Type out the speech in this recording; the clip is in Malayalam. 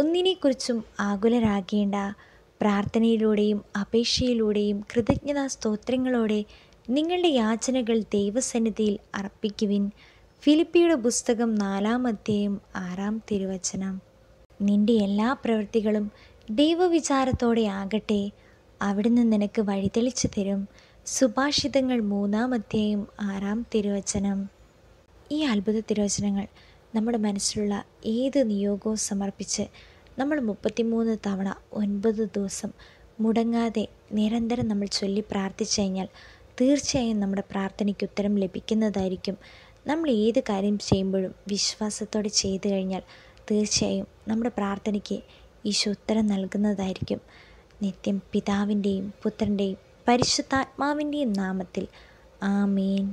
ഒന്നിനെക്കുറിച്ചും ആകുലരാകേണ്ട പ്രാർത്ഥനയിലൂടെയും അപേക്ഷയിലൂടെയും കൃതജ്ഞതാ സ്തോത്രങ്ങളോടെ നിങ്ങളുടെ യാചനകൾ ദൈവസന്നിധിയിൽ അർപ്പിക്കുവിൻ ഫിലിപ്പിയുടെ പുസ്തകം നാലാം അധ്യായം ആറാം തിരുവചനം നിന്റെ എല്ലാ പ്രവൃത്തികളും ദൈവവിചാരത്തോടെ ആകട്ടെ അവിടുന്ന് നിനക്ക് വഴിതെളിച്ചു തരും സുഭാഷിതങ്ങൾ മൂന്നാം അധ്യായം ആറാം തിരുവചനം ഈ അത്ഭുത തിരുവചനങ്ങൾ നമ്മുടെ മനസ്സിലുള്ള ഏത് നിയോഗവും സമർപ്പിച്ച് നമ്മൾ മുപ്പത്തിമൂന്ന് തവണ ഒൻപത് ദിവസം മുടങ്ങാതെ നിരന്തരം നമ്മൾ ചൊല്ലി പ്രാർത്ഥിച്ചു കഴിഞ്ഞാൽ തീർച്ചയായും നമ്മുടെ പ്രാർത്ഥനയ്ക്ക് ഉത്തരം ലഭിക്കുന്നതായിരിക്കും നമ്മൾ ഏത് കാര്യം ചെയ്യുമ്പോഴും വിശ്വാസത്തോടെ ചെയ്തു കഴിഞ്ഞാൽ തീർച്ചയായും നമ്മുടെ പ്രാർത്ഥനയ്ക്ക് ഈശോ ഉത്തരം നൽകുന്നതായിരിക്കും നിത്യം പിതാവിൻ്റെയും പുത്രൻ്റെയും പരിശുദ്ധാത്മാവിൻ്റെയും നാമത്തിൽ ആമേൻ